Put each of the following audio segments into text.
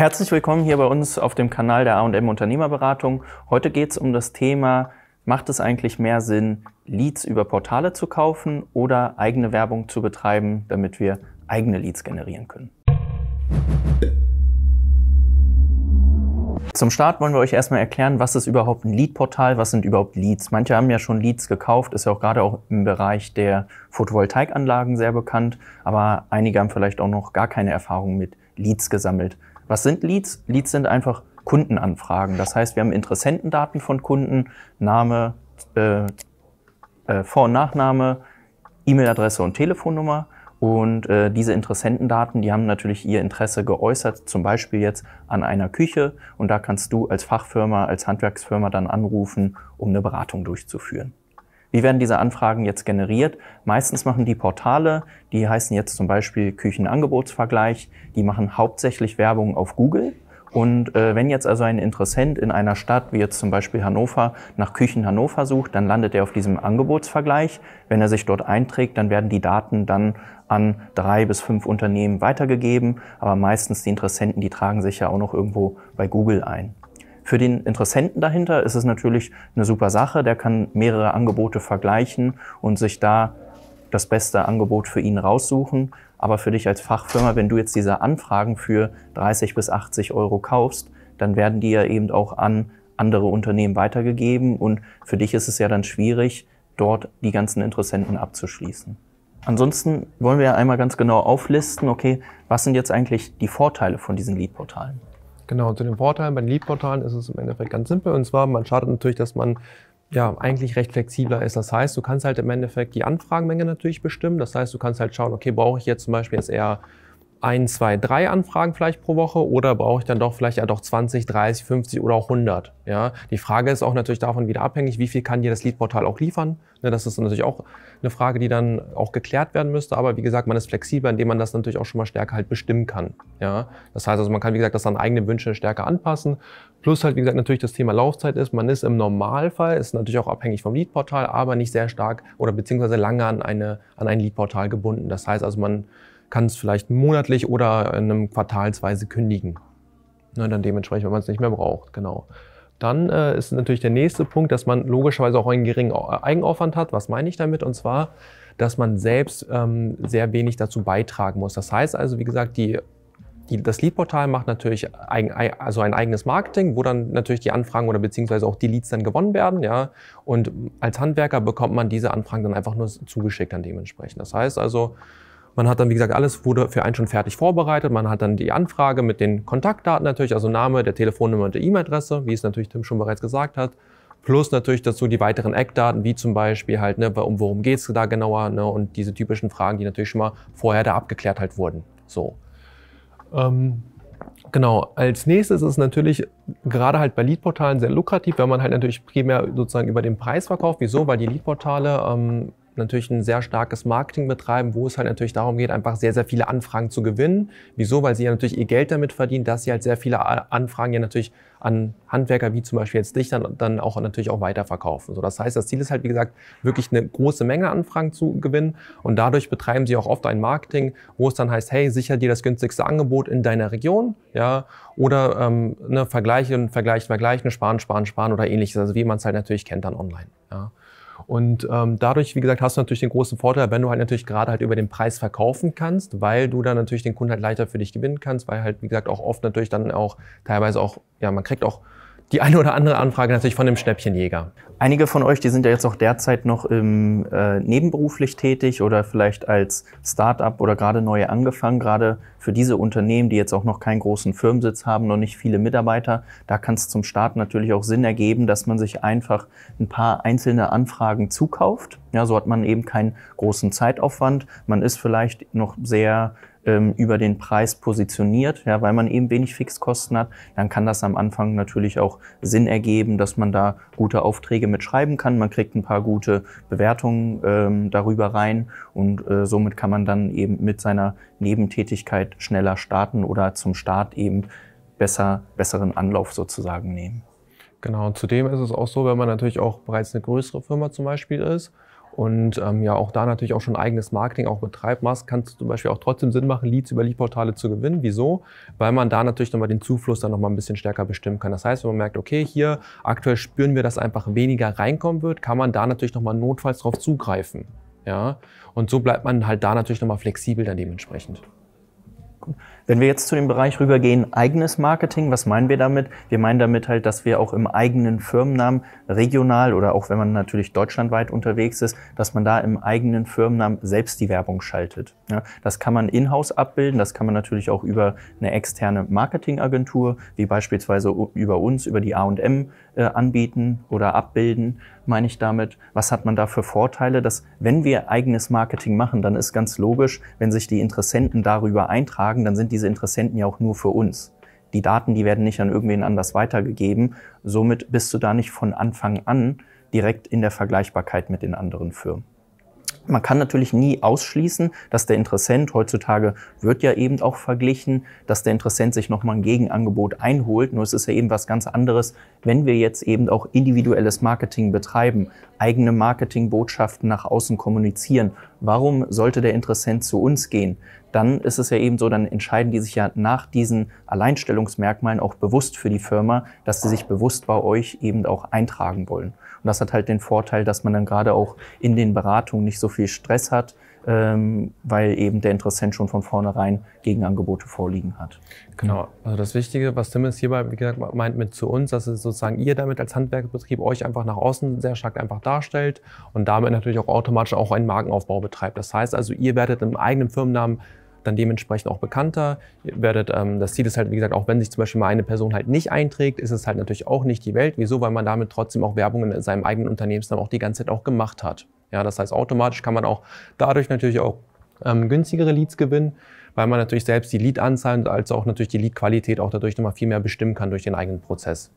Herzlich willkommen hier bei uns auf dem Kanal der AM Unternehmerberatung. Heute geht es um das Thema, macht es eigentlich mehr Sinn, Leads über Portale zu kaufen oder eigene Werbung zu betreiben, damit wir eigene Leads generieren können? Zum Start wollen wir euch erstmal erklären, was ist überhaupt ein Lead-Portal, was sind überhaupt Leads. Manche haben ja schon Leads gekauft, ist ja auch gerade auch im Bereich der Photovoltaikanlagen sehr bekannt, aber einige haben vielleicht auch noch gar keine Erfahrung mit Leads gesammelt. Was sind Leads? Leads sind einfach Kundenanfragen. Das heißt, wir haben Interessentendaten von Kunden, Name, äh, äh, Vor- und Nachname, E-Mail-Adresse und Telefonnummer. Und äh, diese Interessentendaten, die haben natürlich ihr Interesse geäußert, zum Beispiel jetzt an einer Küche. Und da kannst du als Fachfirma, als Handwerksfirma dann anrufen, um eine Beratung durchzuführen. Wie werden diese Anfragen jetzt generiert? Meistens machen die Portale, die heißen jetzt zum Beispiel Küchenangebotsvergleich, die machen hauptsächlich Werbung auf Google. Und äh, wenn jetzt also ein Interessent in einer Stadt, wie jetzt zum Beispiel Hannover, nach Küchen Hannover sucht, dann landet er auf diesem Angebotsvergleich. Wenn er sich dort einträgt, dann werden die Daten dann an drei bis fünf Unternehmen weitergegeben. Aber meistens die Interessenten, die tragen sich ja auch noch irgendwo bei Google ein. Für den Interessenten dahinter ist es natürlich eine super Sache. Der kann mehrere Angebote vergleichen und sich da das beste Angebot für ihn raussuchen. Aber für dich als Fachfirma, wenn du jetzt diese Anfragen für 30 bis 80 Euro kaufst, dann werden die ja eben auch an andere Unternehmen weitergegeben. Und für dich ist es ja dann schwierig, dort die ganzen Interessenten abzuschließen. Ansonsten wollen wir ja einmal ganz genau auflisten, okay, was sind jetzt eigentlich die Vorteile von diesen Leadportalen? Genau, zu den Vorteilen bei den Lead-Portalen ist es im Endeffekt ganz simpel. Und zwar, man schadet natürlich, dass man ja, eigentlich recht flexibler ist. Das heißt, du kannst halt im Endeffekt die Anfragenmenge natürlich bestimmen. Das heißt, du kannst halt schauen, okay, brauche ich jetzt zum Beispiel jetzt eher ein, zwei, drei Anfragen vielleicht pro Woche oder brauche ich dann doch vielleicht ja doch 20, 30, 50 oder auch 100? Ja, die Frage ist auch natürlich davon wieder abhängig, wie viel kann dir das Leadportal auch liefern? Ne, das ist natürlich auch eine Frage, die dann auch geklärt werden müsste. Aber wie gesagt, man ist flexibel, indem man das natürlich auch schon mal stärker halt bestimmen kann. Ja, das heißt also, man kann wie gesagt das an eigene Wünsche stärker anpassen. Plus halt wie gesagt natürlich das Thema Laufzeit ist. Man ist im Normalfall ist natürlich auch abhängig vom Leadportal, aber nicht sehr stark oder beziehungsweise lange an eine an ein Leadportal gebunden. Das heißt also, man kann es vielleicht monatlich oder in einem Quartalsweise kündigen. Ne, dann dementsprechend, wenn man es nicht mehr braucht, genau. Dann äh, ist natürlich der nächste Punkt, dass man logischerweise auch einen geringen äh, Eigenaufwand hat. Was meine ich damit? Und zwar, dass man selbst ähm, sehr wenig dazu beitragen muss. Das heißt also, wie gesagt, die die, das Leadportal macht natürlich ein, also ein eigenes Marketing, wo dann natürlich die Anfragen oder beziehungsweise auch die Leads dann gewonnen werden. Ja? Und als Handwerker bekommt man diese Anfragen dann einfach nur zugeschickt dann dementsprechend. Das heißt also, man hat dann, wie gesagt, alles wurde für einen schon fertig vorbereitet. Man hat dann die Anfrage mit den Kontaktdaten natürlich, also Name, der Telefonnummer und der E-Mail-Adresse, wie es natürlich Tim schon bereits gesagt hat. Plus natürlich dazu die weiteren Eckdaten, wie zum Beispiel halt, ne, um worum geht's da genauer ne, und diese typischen Fragen, die natürlich schon mal vorher da abgeklärt halt wurden. So. Ähm, genau, als nächstes ist natürlich gerade halt bei Leadportalen sehr lukrativ, wenn man halt natürlich primär sozusagen über den Preis verkauft. Wieso? Weil die Leadportale ähm, natürlich ein sehr starkes Marketing betreiben, wo es halt natürlich darum geht, einfach sehr, sehr viele Anfragen zu gewinnen. Wieso? Weil sie ja natürlich ihr Geld damit verdienen, dass sie halt sehr viele äh, Anfragen ja natürlich an Handwerker wie zum Beispiel jetzt dich dann, dann auch natürlich auch weiterverkaufen. So, das heißt, das Ziel ist halt, wie gesagt, wirklich eine große Menge Anfragen zu gewinnen und dadurch betreiben sie auch oft ein Marketing, wo es dann heißt, hey, sicher dir das günstigste Angebot in deiner Region, ja, oder ähm, ne, vergleichen, vergleichen, vergleichen, sparen, sparen, sparen oder ähnliches, also wie man es halt natürlich kennt dann online, ja. Und ähm, dadurch, wie gesagt, hast du natürlich den großen Vorteil, wenn du halt natürlich gerade halt über den Preis verkaufen kannst, weil du dann natürlich den Kunden halt leichter für dich gewinnen kannst, weil halt, wie gesagt, auch oft natürlich dann auch teilweise auch, ja, man kriegt auch die eine oder andere Anfrage natürlich von dem Schnäppchenjäger. Einige von euch, die sind ja jetzt auch derzeit noch im, äh, nebenberuflich tätig oder vielleicht als Start-up oder gerade neue angefangen. Gerade für diese Unternehmen, die jetzt auch noch keinen großen Firmensitz haben, noch nicht viele Mitarbeiter, da kann es zum Start natürlich auch Sinn ergeben, dass man sich einfach ein paar einzelne Anfragen zukauft. Ja, so hat man eben keinen großen Zeitaufwand. Man ist vielleicht noch sehr ähm, über den Preis positioniert, ja, weil man eben wenig Fixkosten hat, dann kann das am Anfang natürlich auch Sinn ergeben, dass man da gute Aufträge mit schreiben kann. Man kriegt ein paar gute Bewertungen ähm, darüber rein und äh, somit kann man dann eben mit seiner Nebentätigkeit schneller starten oder zum Start eben besser, besseren Anlauf sozusagen nehmen. Genau, und zudem ist es auch so, wenn man natürlich auch bereits eine größere Firma zum Beispiel ist, und ähm, ja auch da natürlich auch schon eigenes Marketing auch betreibt, machst, kann es zum Beispiel auch trotzdem Sinn machen, Leads über Leadportale zu gewinnen. Wieso? Weil man da natürlich nochmal den Zufluss dann nochmal ein bisschen stärker bestimmen kann. Das heißt, wenn man merkt, okay, hier aktuell spüren wir, dass einfach weniger reinkommen wird, kann man da natürlich nochmal notfalls drauf zugreifen. Ja? Und so bleibt man halt da natürlich nochmal flexibel dann dementsprechend. Gut. Wenn wir jetzt zu dem Bereich rübergehen, eigenes Marketing, was meinen wir damit? Wir meinen damit halt, dass wir auch im eigenen Firmennamen regional oder auch wenn man natürlich deutschlandweit unterwegs ist, dass man da im eigenen Firmennamen selbst die Werbung schaltet. Ja, das kann man in-house abbilden, das kann man natürlich auch über eine externe Marketingagentur, wie beispielsweise über uns, über die A&M äh, anbieten oder abbilden, meine ich damit. Was hat man da für Vorteile, dass wenn wir eigenes Marketing machen, dann ist ganz logisch, wenn sich die Interessenten darüber eintragen, dann sind die diese Interessenten ja auch nur für uns. Die Daten, die werden nicht an irgendwen anders weitergegeben. Somit bist du da nicht von Anfang an direkt in der Vergleichbarkeit mit den anderen Firmen. Man kann natürlich nie ausschließen, dass der Interessent, heutzutage wird ja eben auch verglichen, dass der Interessent sich nochmal ein Gegenangebot einholt. Nur es ist ja eben was ganz anderes, wenn wir jetzt eben auch individuelles Marketing betreiben, eigene Marketingbotschaften nach außen kommunizieren. Warum sollte der Interessent zu uns gehen? Dann ist es ja eben so, dann entscheiden die sich ja nach diesen Alleinstellungsmerkmalen auch bewusst für die Firma, dass sie sich bewusst bei euch eben auch eintragen wollen. Und das hat halt den Vorteil, dass man dann gerade auch in den Beratungen nicht so viel Stress hat, ähm, weil eben der Interessent schon von vornherein Gegenangebote vorliegen hat. Genau. Also das Wichtige, was Tim ist hierbei, wie gesagt, meint mit zu uns, dass es sozusagen ihr damit als Handwerksbetrieb euch einfach nach außen sehr stark einfach darstellt und damit natürlich auch automatisch auch einen Markenaufbau betreibt. Das heißt also, ihr werdet im eigenen Firmennamen dann dementsprechend auch bekannter. Ihr werdet, ähm, das Ziel ist halt, wie gesagt, auch wenn sich zum Beispiel mal eine Person halt nicht einträgt, ist es halt natürlich auch nicht die Welt. Wieso? Weil man damit trotzdem auch Werbung in seinem eigenen Unternehmensnamen auch die ganze Zeit auch gemacht hat. Ja, das heißt, automatisch kann man auch dadurch natürlich auch ähm, günstigere Leads gewinnen, weil man natürlich selbst die Lead-Anzahl und also auch natürlich die Lead-Qualität auch dadurch nochmal viel mehr bestimmen kann durch den eigenen Prozess.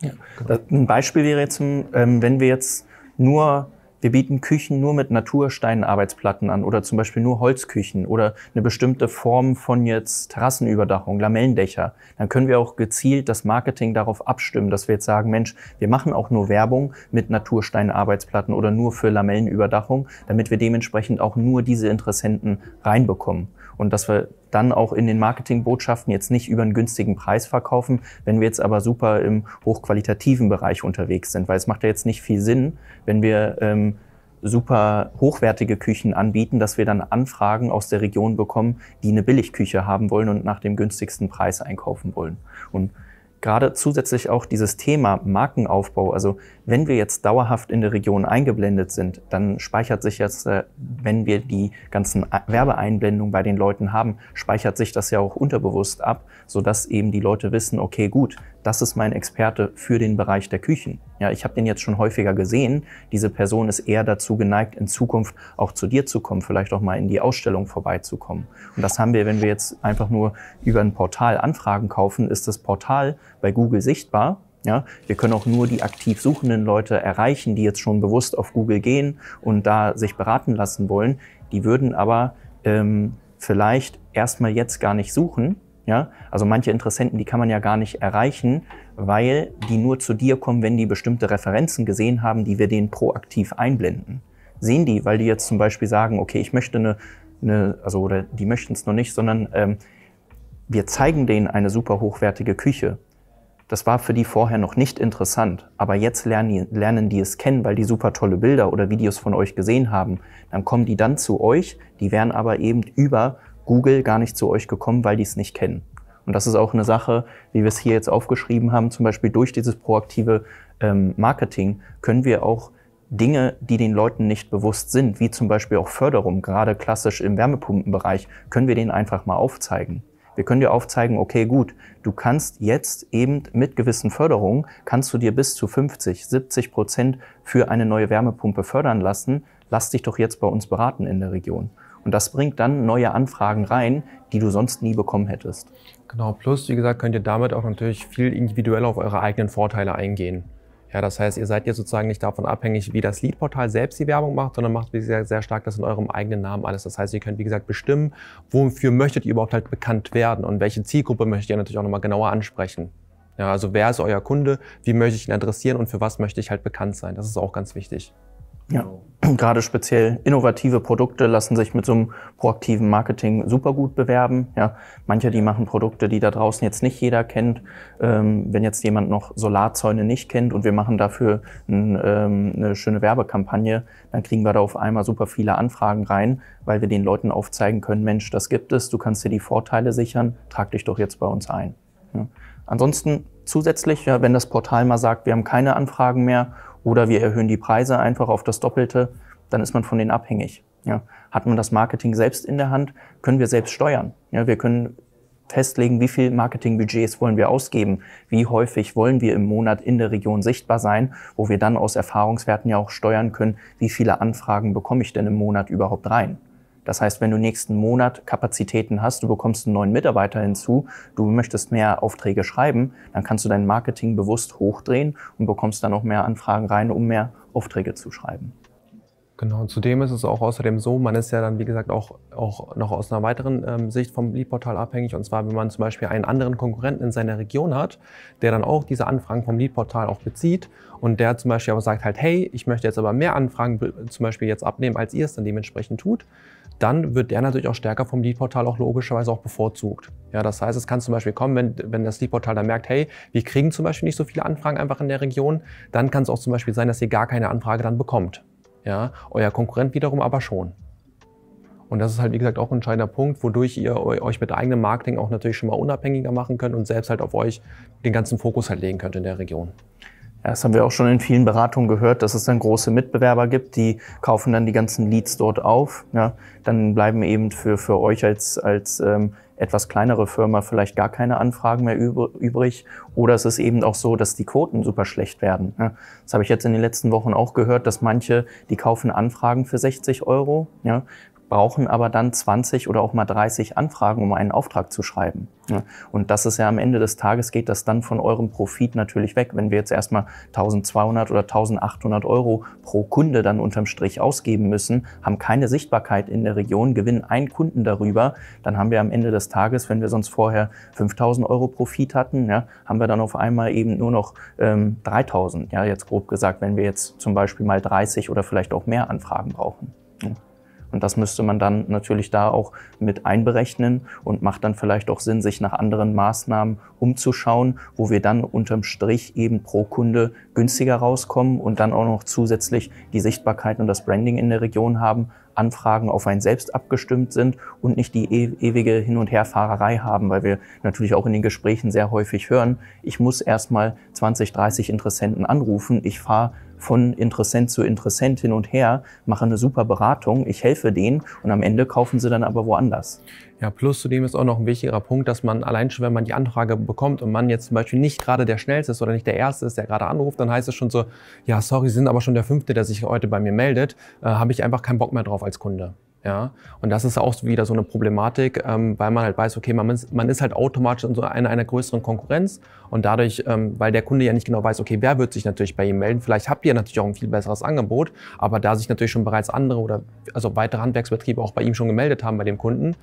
Ja. Genau. Ein Beispiel wäre jetzt, ähm, wenn wir jetzt nur wir bieten Küchen nur mit Natursteinarbeitsplatten an oder zum Beispiel nur Holzküchen oder eine bestimmte Form von jetzt Terrassenüberdachung, Lamellendächer. Dann können wir auch gezielt das Marketing darauf abstimmen, dass wir jetzt sagen, Mensch, wir machen auch nur Werbung mit Natursteinarbeitsplatten oder nur für Lamellenüberdachung, damit wir dementsprechend auch nur diese Interessenten reinbekommen und dass wir dann auch in den Marketingbotschaften jetzt nicht über einen günstigen Preis verkaufen, wenn wir jetzt aber super im hochqualitativen Bereich unterwegs sind, weil es macht ja jetzt nicht viel Sinn, wenn wir ähm, super hochwertige Küchen anbieten, dass wir dann Anfragen aus der Region bekommen, die eine Billigküche haben wollen und nach dem günstigsten Preis einkaufen wollen. Und gerade zusätzlich auch dieses Thema Markenaufbau. Also wenn wir jetzt dauerhaft in der Region eingeblendet sind, dann speichert sich jetzt, äh, wenn wir die ganzen Werbeeinblendungen bei den Leuten haben, speichert sich das ja auch unterbewusst ab, sodass eben die Leute wissen, okay, gut, das ist mein Experte für den Bereich der Küchen. Ja, ich habe den jetzt schon häufiger gesehen. Diese Person ist eher dazu geneigt, in Zukunft auch zu dir zu kommen, vielleicht auch mal in die Ausstellung vorbeizukommen. Und das haben wir, wenn wir jetzt einfach nur über ein Portal Anfragen kaufen, ist das Portal bei Google sichtbar. Ja, wir können auch nur die aktiv suchenden Leute erreichen, die jetzt schon bewusst auf Google gehen und da sich beraten lassen wollen. Die würden aber ähm, vielleicht erstmal jetzt gar nicht suchen, ja? Also manche Interessenten, die kann man ja gar nicht erreichen, weil die nur zu dir kommen, wenn die bestimmte Referenzen gesehen haben, die wir denen proaktiv einblenden. Sehen die, weil die jetzt zum Beispiel sagen, okay, ich möchte eine, eine also oder die möchten es noch nicht, sondern ähm, wir zeigen denen eine super hochwertige Küche. Das war für die vorher noch nicht interessant, aber jetzt lernen die, lernen die es kennen, weil die super tolle Bilder oder Videos von euch gesehen haben. Dann kommen die dann zu euch, die werden aber eben über Google gar nicht zu euch gekommen, weil die es nicht kennen. Und das ist auch eine Sache, wie wir es hier jetzt aufgeschrieben haben, zum Beispiel durch dieses proaktive ähm, Marketing können wir auch Dinge, die den Leuten nicht bewusst sind, wie zum Beispiel auch Förderung, gerade klassisch im Wärmepumpenbereich, können wir denen einfach mal aufzeigen. Wir können dir aufzeigen, okay, gut, du kannst jetzt eben mit gewissen Förderungen, kannst du dir bis zu 50, 70 Prozent für eine neue Wärmepumpe fördern lassen. Lass dich doch jetzt bei uns beraten in der Region. Und das bringt dann neue Anfragen rein, die du sonst nie bekommen hättest. Genau, plus, wie gesagt, könnt ihr damit auch natürlich viel individueller auf eure eigenen Vorteile eingehen. Ja, das heißt, ihr seid jetzt sozusagen nicht davon abhängig, wie das Leadportal selbst die Werbung macht, sondern macht wie gesagt, sehr stark das in eurem eigenen Namen alles. Das heißt, ihr könnt, wie gesagt, bestimmen, wofür möchtet ihr überhaupt halt bekannt werden und welche Zielgruppe möchtet ihr natürlich auch nochmal genauer ansprechen. Ja, also wer ist euer Kunde, wie möchte ich ihn adressieren und für was möchte ich halt bekannt sein. Das ist auch ganz wichtig. Ja. Gerade speziell innovative Produkte lassen sich mit so einem proaktiven Marketing super gut bewerben. Ja, manche, die machen Produkte, die da draußen jetzt nicht jeder kennt. Ähm, wenn jetzt jemand noch Solarzäune nicht kennt und wir machen dafür ein, ähm, eine schöne Werbekampagne, dann kriegen wir da auf einmal super viele Anfragen rein, weil wir den Leuten aufzeigen können, Mensch, das gibt es, du kannst dir die Vorteile sichern, trag dich doch jetzt bei uns ein. Ja. Ansonsten zusätzlich, ja, wenn das Portal mal sagt, wir haben keine Anfragen mehr oder wir erhöhen die Preise einfach auf das Doppelte, dann ist man von denen abhängig. Ja. Hat man das Marketing selbst in der Hand, können wir selbst steuern. Ja, wir können festlegen, wie viel Marketingbudgets wollen wir ausgeben, wie häufig wollen wir im Monat in der Region sichtbar sein, wo wir dann aus Erfahrungswerten ja auch steuern können, wie viele Anfragen bekomme ich denn im Monat überhaupt rein. Das heißt, wenn du nächsten Monat Kapazitäten hast, du bekommst einen neuen Mitarbeiter hinzu, du möchtest mehr Aufträge schreiben, dann kannst du dein Marketing bewusst hochdrehen und bekommst dann auch mehr Anfragen rein, um mehr Aufträge zu schreiben. Genau, und zudem ist es auch außerdem so, man ist ja dann, wie gesagt, auch, auch noch aus einer weiteren ähm, Sicht vom Leadportal abhängig. Und zwar, wenn man zum Beispiel einen anderen Konkurrenten in seiner Region hat, der dann auch diese Anfragen vom Leadportal auch bezieht und der zum Beispiel aber sagt halt, hey, ich möchte jetzt aber mehr Anfragen zum Beispiel jetzt abnehmen, als ihr es dann dementsprechend tut, dann wird der natürlich auch stärker vom Leadportal auch logischerweise auch bevorzugt. Ja, das heißt, es kann zum Beispiel kommen, wenn, wenn das Leadportal dann merkt, hey, wir kriegen zum Beispiel nicht so viele Anfragen einfach in der Region, dann kann es auch zum Beispiel sein, dass ihr gar keine Anfrage dann bekommt. Ja, euer Konkurrent wiederum aber schon. Und das ist halt, wie gesagt, auch ein entscheidender Punkt, wodurch ihr euch mit eigenem Marketing auch natürlich schon mal unabhängiger machen könnt und selbst halt auf euch den ganzen Fokus halt legen könnt in der Region. Ja, das haben wir auch schon in vielen Beratungen gehört, dass es dann große Mitbewerber gibt, die kaufen dann die ganzen Leads dort auf. Ja, dann bleiben eben für, für euch als, als ähm, etwas kleinere Firma vielleicht gar keine Anfragen mehr übrig. Oder es ist eben auch so, dass die Quoten super schlecht werden. Ne? Das habe ich jetzt in den letzten Wochen auch gehört, dass manche, die kaufen Anfragen für 60 Euro, ja, brauchen aber dann 20 oder auch mal 30 Anfragen, um einen Auftrag zu schreiben. Ne? Und das ist ja am Ende des Tages geht das dann von eurem Profit natürlich weg. Wenn wir jetzt erstmal 1200 oder 1800 Euro pro Kunde dann unterm Strich ausgeben müssen, haben keine Sichtbarkeit in der Region, gewinnen einen Kunden darüber, dann haben wir am Ende des Tages, wenn wir sonst vorher 5000 Euro Profit hatten, ja, haben wir dann auf einmal eben nur noch ähm, 3000, ja, jetzt grob gesagt, wenn wir jetzt zum Beispiel mal 30 oder vielleicht auch mehr Anfragen brauchen. Ja. Und das müsste man dann natürlich da auch mit einberechnen und macht dann vielleicht auch Sinn, sich nach anderen Maßnahmen umzuschauen, wo wir dann unterm Strich eben pro Kunde günstiger rauskommen und dann auch noch zusätzlich die Sichtbarkeit und das Branding in der Region haben, Anfragen auf einen selbst abgestimmt sind und nicht die e-, ewige Hin- und Herfahrerei haben, weil wir natürlich auch in den Gesprächen sehr häufig hören, ich muss erstmal 20, 30 Interessenten anrufen, ich fahre von Interessent zu Interessent hin und her, mache eine super Beratung, ich helfe denen und am Ende kaufen sie dann aber woanders. Ja, plus zudem ist auch noch ein wichtiger Punkt, dass man allein schon, wenn man die Anfrage bekommt und man jetzt zum Beispiel nicht gerade der Schnellste ist oder nicht der Erste ist, der gerade anruft, dann heißt es schon so, ja, sorry, Sie sind aber schon der Fünfte, der sich heute bei mir meldet, äh, habe ich einfach keinen Bock mehr drauf als Kunde. Ja, und das ist auch wieder so eine Problematik, ähm, weil man halt weiß, okay, man ist, man ist halt automatisch in so einer, einer größeren Konkurrenz und dadurch, ähm, weil der Kunde ja nicht genau weiß, okay, wer wird sich natürlich bei ihm melden. Vielleicht habt ihr natürlich auch ein viel besseres Angebot, aber da sich natürlich schon bereits andere oder also weitere Handwerksbetriebe auch bei ihm schon gemeldet haben bei dem Kunden,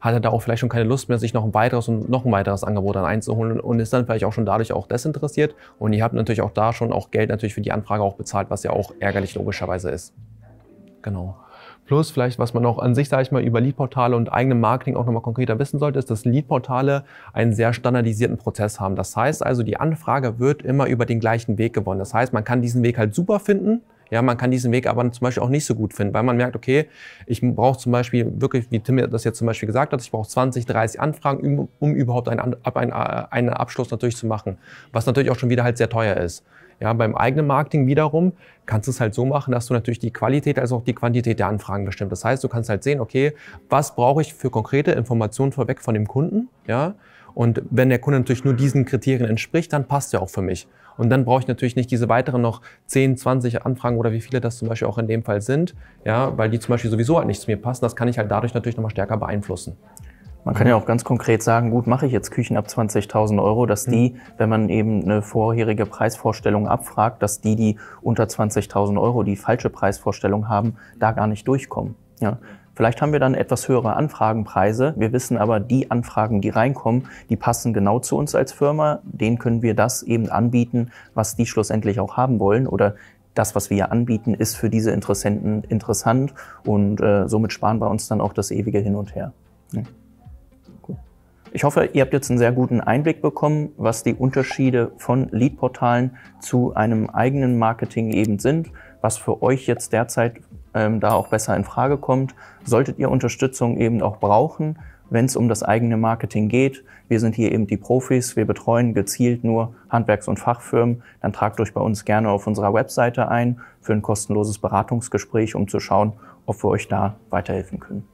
hat er da auch vielleicht schon keine Lust mehr, sich noch ein weiteres und noch ein weiteres Angebot dann einzuholen und ist dann vielleicht auch schon dadurch auch desinteressiert. Und ihr habt natürlich auch da schon auch Geld natürlich für die Anfrage auch bezahlt, was ja auch ärgerlich logischerweise ist. Genau. Plus vielleicht, was man auch an sich, sage ich mal, über Leadportale und eigenem Marketing auch nochmal konkreter wissen sollte, ist, dass Leadportale einen sehr standardisierten Prozess haben. Das heißt also, die Anfrage wird immer über den gleichen Weg gewonnen. Das heißt, man kann diesen Weg halt super finden, ja, man kann diesen Weg aber zum Beispiel auch nicht so gut finden, weil man merkt, okay, ich brauche zum Beispiel wirklich, wie Tim das jetzt zum Beispiel gesagt hat, ich brauche 20, 30 Anfragen, um, um überhaupt einen, einen, äh, einen Abschluss natürlich zu machen, was natürlich auch schon wieder halt sehr teuer ist. Ja, beim eigenen Marketing wiederum kannst du es halt so machen, dass du natürlich die Qualität als auch die Quantität der Anfragen bestimmst. Das heißt, du kannst halt sehen, okay, was brauche ich für konkrete Informationen vorweg von dem Kunden, ja? Und wenn der Kunde natürlich nur diesen Kriterien entspricht, dann passt er auch für mich. Und dann brauche ich natürlich nicht diese weiteren noch 10, 20 Anfragen oder wie viele das zum Beispiel auch in dem Fall sind, ja, weil die zum Beispiel sowieso halt nicht zu mir passen. Das kann ich halt dadurch natürlich nochmal stärker beeinflussen. Man kann ja auch ganz konkret sagen, gut, mache ich jetzt Küchen ab 20.000 Euro, dass die, mhm. wenn man eben eine vorherige Preisvorstellung abfragt, dass die, die unter 20.000 Euro die falsche Preisvorstellung haben, da gar nicht durchkommen. Ja. Vielleicht haben wir dann etwas höhere Anfragenpreise. Wir wissen aber, die Anfragen, die reinkommen, die passen genau zu uns als Firma. Denen können wir das eben anbieten, was die schlussendlich auch haben wollen oder das, was wir anbieten, ist für diese Interessenten interessant und äh, somit sparen wir uns dann auch das ewige Hin und Her. Ja. Ich hoffe, ihr habt jetzt einen sehr guten Einblick bekommen, was die Unterschiede von Leadportalen zu einem eigenen Marketing eben sind, was für euch jetzt derzeit ähm, da auch besser in Frage kommt. Solltet ihr Unterstützung eben auch brauchen, wenn es um das eigene Marketing geht. Wir sind hier eben die Profis, wir betreuen gezielt nur Handwerks- und Fachfirmen. Dann tragt euch bei uns gerne auf unserer Webseite ein für ein kostenloses Beratungsgespräch, um zu schauen, ob wir euch da weiterhelfen können.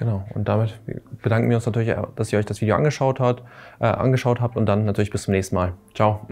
Genau. Und damit bedanken wir uns natürlich, dass ihr euch das Video angeschaut, hat, äh, angeschaut habt und dann natürlich bis zum nächsten Mal. Ciao.